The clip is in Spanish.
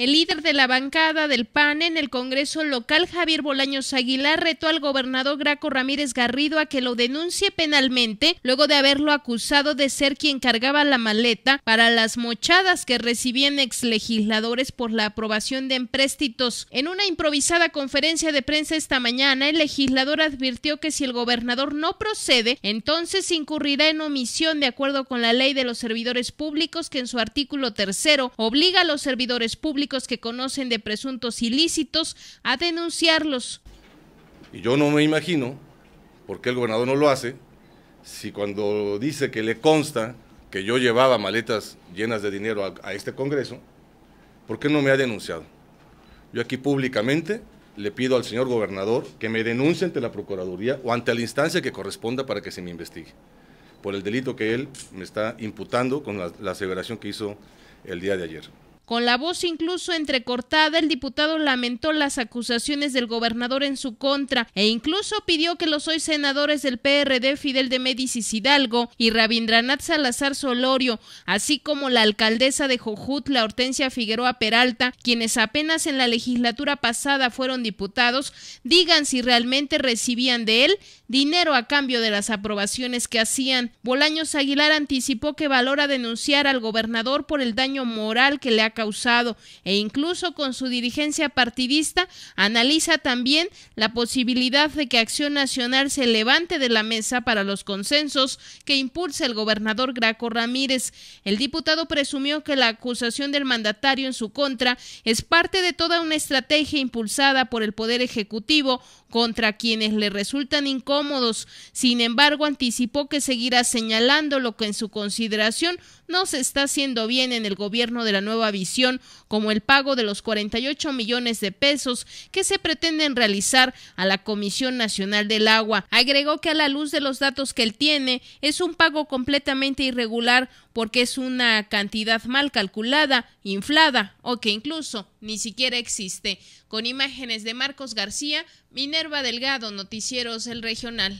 El líder de la bancada del PAN en el Congreso local, Javier Bolaños Aguilar, retó al gobernador Graco Ramírez Garrido a que lo denuncie penalmente luego de haberlo acusado de ser quien cargaba la maleta para las mochadas que recibían exlegisladores por la aprobación de empréstitos. En una improvisada conferencia de prensa esta mañana, el legislador advirtió que si el gobernador no procede, entonces incurrirá en omisión de acuerdo con la ley de los servidores públicos que en su artículo tercero obliga a los servidores públicos que conocen de presuntos ilícitos a denunciarlos. Y yo no me imagino por qué el gobernador no lo hace si cuando dice que le consta que yo llevaba maletas llenas de dinero a, este Congreso, ¿por qué no me ha denunciado? Yo aquí públicamente le pido al señor gobernador que me denuncie ante la Procuraduría o ante la instancia que corresponda para que se me investigue por el delito que él me está imputando con la aseveración que hizo el día de ayer. Con la voz incluso entrecortada, el diputado lamentó las acusaciones del gobernador en su contra e incluso pidió que los hoy senadores del PRD Fidel de Médicis Hidalgo y Rabindranath Salazar Solorio, así como la alcaldesa de Jojut, la Hortensia Figueroa Peralta, quienes apenas en la legislatura pasada fueron diputados, digan si realmente recibían de él dinero a cambio de las aprobaciones que hacían. Bolaños Aguilar anticipó que valora denunciar al gobernador por el daño moral que le ha causado e incluso con su dirigencia partidista, analiza también la posibilidad de que Acción Nacional se levante de la mesa para los consensos que impulsa el gobernador Graco Ramírez. El diputado presumió que la acusación del mandatario en su contra es parte de toda una estrategia impulsada por el Poder Ejecutivo contra quienes le resultan incómodos. Sin embargo, anticipó que seguirá señalando lo que en su consideración no se está haciendo bien en el gobierno de la nueva visión, como el pago de los 48 millones de pesos que se pretenden realizar a la Comisión Nacional del Agua. Agregó que a la luz de los datos que él tiene, es un pago completamente irregular porque es una cantidad mal calculada, inflada o que incluso ni siquiera existe. Con imágenes de Marcos García, Minerva Delgado, Noticieros El Regional.